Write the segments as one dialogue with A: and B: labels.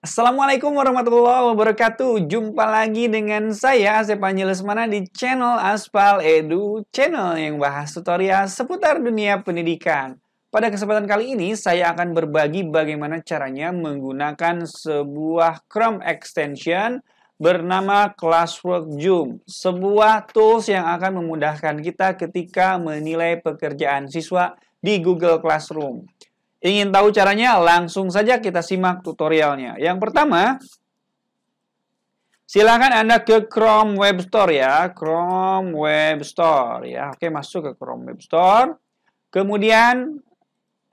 A: Assalamualaikum warahmatullahi wabarakatuh. Jumpa lagi dengan saya Asep Anjelesmana di channel Aspal Edu, channel yang bahas tutorial seputar dunia pendidikan. Pada kesempatan kali ini saya akan berbagi bagaimana caranya menggunakan sebuah Chrome extension bernama Classwork Zoom, sebuah tools yang akan memudahkan kita ketika menilai pekerjaan siswa di Google Classroom. Ingin tahu caranya? Langsung saja kita simak tutorialnya. Yang pertama, silakan Anda ke Chrome Web Store ya. Chrome Web Store ya. Oke, masuk ke Chrome Web Store. Kemudian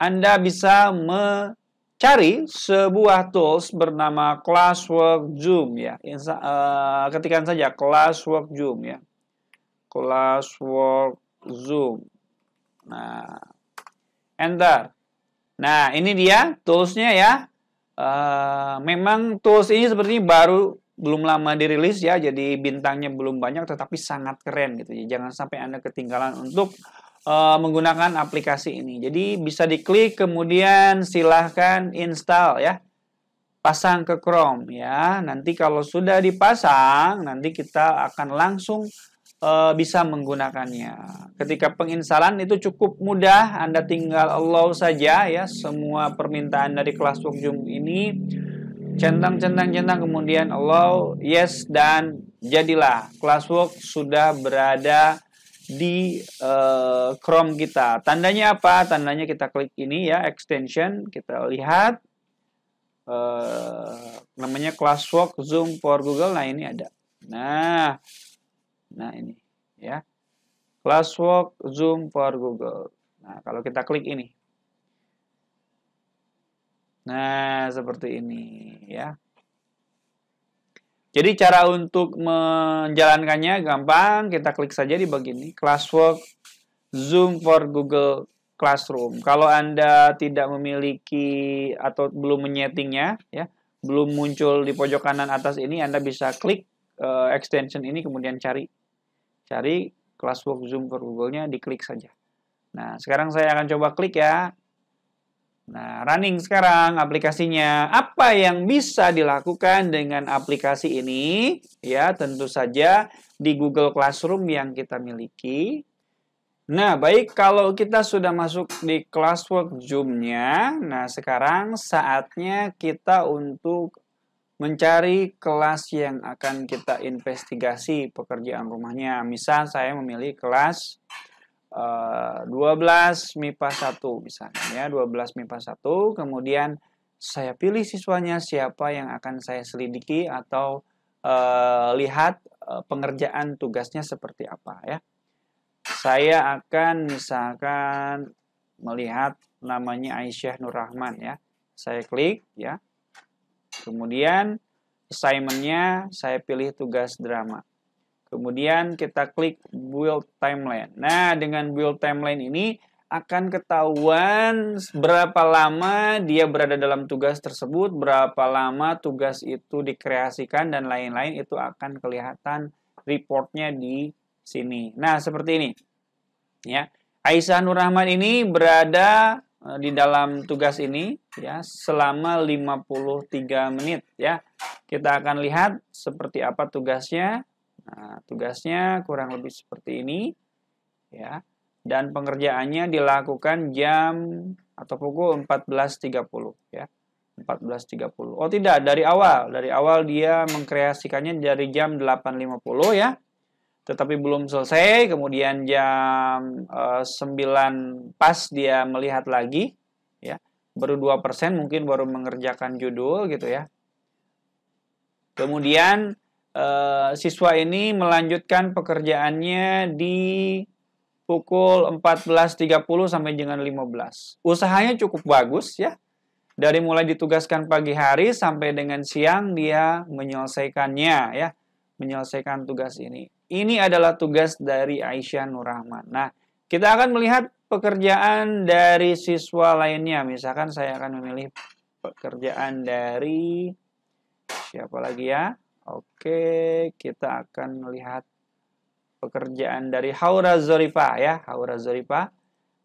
A: Anda bisa mencari sebuah tools bernama Classwork Zoom ya. Insa, uh, ketikan saja Classwork Zoom ya. Classwork Zoom. Nah, enter. Nah, ini dia toolsnya ya. Uh, memang tools ini sepertinya baru belum lama dirilis ya, jadi bintangnya belum banyak, tetapi sangat keren gitu. ya. jangan sampai anda ketinggalan untuk uh, menggunakan aplikasi ini. Jadi bisa diklik, kemudian silahkan install ya, pasang ke Chrome ya. Nanti kalau sudah dipasang, nanti kita akan langsung e, bisa menggunakannya. Ketika penginsalan itu cukup mudah, Anda tinggal allow saja ya semua permintaan dari kelas Zoom ini. Centang, centang, centang, kemudian allow, yes, dan jadilah. Classwork sudah berada di uh, Chrome kita. Tandanya apa? Tandanya kita klik ini ya, extension. Kita lihat. Uh, namanya Classwork Zoom for Google. Nah, ini ada. Nah, Nah, ini ya. Classwork Zoom for Google. Nah, kalau kita klik ini. Nah, seperti ini ya. Jadi cara untuk menjalankannya gampang, kita klik saja di bagian ini, classwork Zoom for Google Classroom. Kalau Anda tidak memiliki atau belum menyetingnya, ya, belum muncul di pojok kanan atas ini, Anda bisa klik uh, extension ini kemudian cari cari classwork Zoom for Google-nya diklik saja. Nah, sekarang saya akan coba klik ya. Nah, running sekarang aplikasinya. Apa yang bisa dilakukan dengan aplikasi ini? Ya, tentu saja di Google Classroom yang kita miliki. Nah, baik kalau kita sudah masuk di classwork Zoom-nya. Nah, sekarang saatnya kita untuk mencari kelas yang akan kita investigasi pekerjaan rumahnya. Misal saya memilih kelas uh, 12 MIPA 1 misalnya ya, 12 MIPA 1, kemudian saya pilih siswanya siapa yang akan saya selidiki atau uh, lihat uh, pengerjaan tugasnya seperti apa ya. Saya akan misalkan melihat namanya Aisyah Nur Rahman ya. Saya klik ya Kemudian assignmentnya saya pilih tugas drama. Kemudian kita klik build timeline. Nah, dengan build timeline ini akan ketahuan berapa lama dia berada dalam tugas tersebut, berapa lama tugas itu dikreasikan, dan lain-lain itu akan kelihatan reportnya di sini. Nah, seperti ini. Ya, Aisyah Nur Rahman ini berada eh, di dalam tugas ini ya selama 53 menit ya. Kita akan lihat seperti apa tugasnya. Nah, tugasnya kurang lebih seperti ini ya. Dan pengerjaannya dilakukan jam atau pukul 14.30 ya. 14.30. Oh tidak, dari awal. Dari awal dia mengkreasikannya dari jam 8.50 ya. Tetapi belum selesai, kemudian jam e, eh, 9 pas dia melihat lagi baru 2% mungkin baru mengerjakan judul gitu ya. Kemudian eh, siswa ini melanjutkan pekerjaannya di pukul 14.30 sampai dengan 15. Usahanya cukup bagus ya. Dari mulai ditugaskan pagi hari sampai dengan siang dia menyelesaikannya ya, menyelesaikan tugas ini. Ini adalah tugas dari Aisyah Nurrahman. Nah, kita akan melihat pekerjaan dari siswa lainnya. Misalkan saya akan memilih pekerjaan dari siapa lagi ya? Oke, kita akan melihat pekerjaan dari Haura Zorifa ya, Haura Zorifa.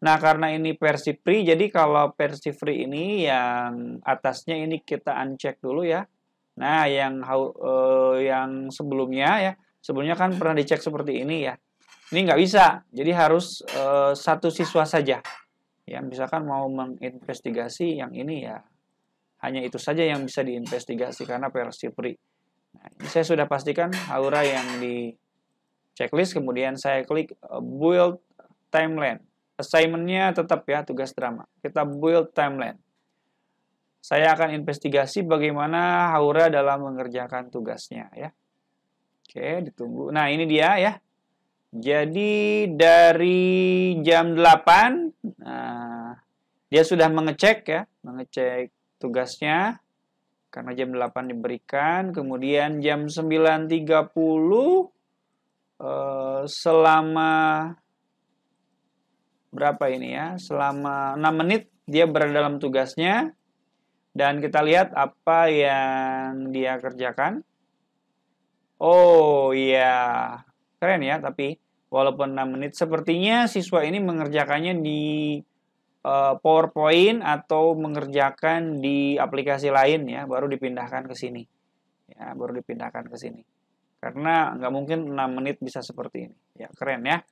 A: Nah, karena ini versi free, jadi kalau versi free ini yang atasnya ini kita uncheck dulu ya. Nah, yang uh, yang sebelumnya ya, sebelumnya kan pernah dicek seperti ini ya. Ini nggak bisa, jadi harus e, satu siswa saja. Ya, misalkan mau menginvestigasi yang ini ya, hanya itu saja yang bisa diinvestigasi karena versi free. Nah, ini saya sudah pastikan Aura yang di checklist, kemudian saya klik eh, build timeline. Assignmentnya tetap ya tugas drama. Kita build timeline saya akan investigasi bagaimana Haura dalam mengerjakan tugasnya ya. Oke, ditunggu. Nah, ini dia ya. Jadi dari jam 8 nah, dia sudah mengecek ya, mengecek tugasnya karena jam 8 diberikan, kemudian jam 9.30 eh, selama berapa ini ya? Selama 6 menit dia berada dalam tugasnya dan kita lihat apa yang dia kerjakan. Oh iya, keren ya tapi walaupun 6 menit. Sepertinya siswa ini mengerjakannya di uh, PowerPoint atau mengerjakan di aplikasi lain ya, baru dipindahkan ke sini. Ya, baru dipindahkan ke sini. Karena nggak mungkin 6 menit bisa seperti ini. Ya, keren ya.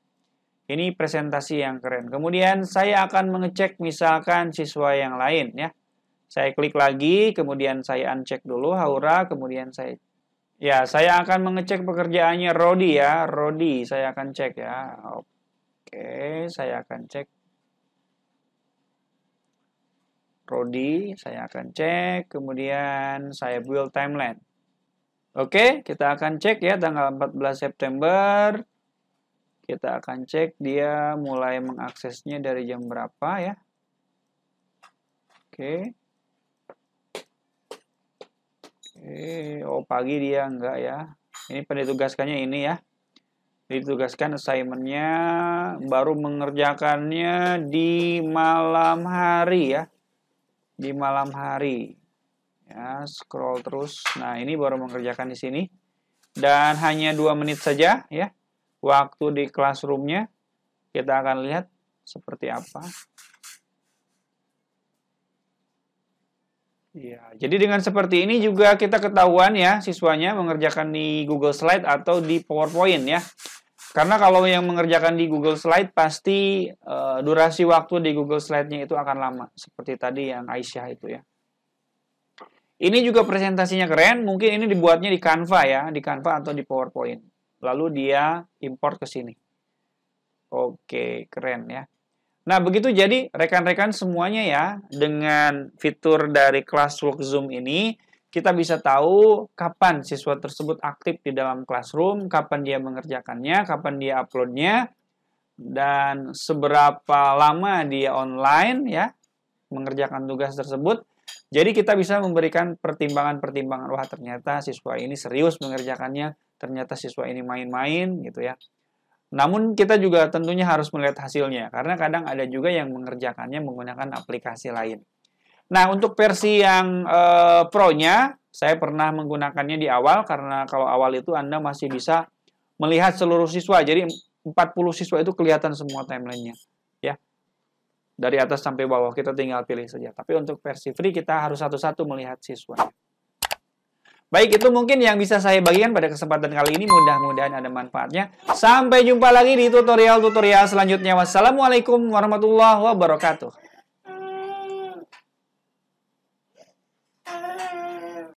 A: Ini presentasi yang keren. Kemudian saya akan mengecek misalkan siswa yang lain ya. Saya klik lagi, kemudian saya uncheck dulu Haura, kemudian saya Ya, saya akan mengecek pekerjaannya Rodi ya. Rodi, saya akan cek ya. Oke, saya akan cek. Rodi, saya akan cek. Kemudian saya build timeline. Oke, kita akan cek ya tanggal 14 September. Kita akan cek dia mulai mengaksesnya dari jam berapa ya. Oke. Eh, oh pagi dia enggak ya. Ini pada ditugaskannya ini ya. Ditugaskan assignmentnya baru mengerjakannya di malam hari ya. Di malam hari. Ya, scroll terus. Nah, ini baru mengerjakan di sini. Dan hanya dua menit saja ya. Waktu di classroomnya kita akan lihat seperti apa. Iya, jadi dengan seperti ini juga kita ketahuan ya siswanya mengerjakan di Google Slide atau di PowerPoint ya. Karena kalau yang mengerjakan di Google Slide pasti uh, durasi waktu di Google Slide-nya itu akan lama seperti tadi yang Aisyah itu ya. Ini juga presentasinya keren, mungkin ini dibuatnya di Canva ya, di Canva atau di PowerPoint. Lalu dia import ke sini. Oke, keren ya. Nah, begitu jadi rekan-rekan semuanya ya, dengan fitur dari Classroom Zoom ini, kita bisa tahu kapan siswa tersebut aktif di dalam classroom, kapan dia mengerjakannya, kapan dia uploadnya, dan seberapa lama dia online ya mengerjakan tugas tersebut. Jadi kita bisa memberikan pertimbangan-pertimbangan, wah ternyata siswa ini serius mengerjakannya, ternyata siswa ini main-main gitu ya. Namun kita juga tentunya harus melihat hasilnya, karena kadang ada juga yang mengerjakannya menggunakan aplikasi lain. Nah, untuk versi yang e, pro-nya, saya pernah menggunakannya di awal, karena kalau awal itu Anda masih bisa melihat seluruh siswa. Jadi, 40 siswa itu kelihatan semua timelinenya. Ya. Dari atas sampai bawah, kita tinggal pilih saja. Tapi untuk versi free, kita harus satu-satu melihat siswanya. Baik, itu mungkin yang bisa saya bagikan pada kesempatan kali ini. Mudah-mudahan ada manfaatnya. Sampai jumpa lagi di tutorial-tutorial selanjutnya. Wassalamualaikum warahmatullahi wabarakatuh.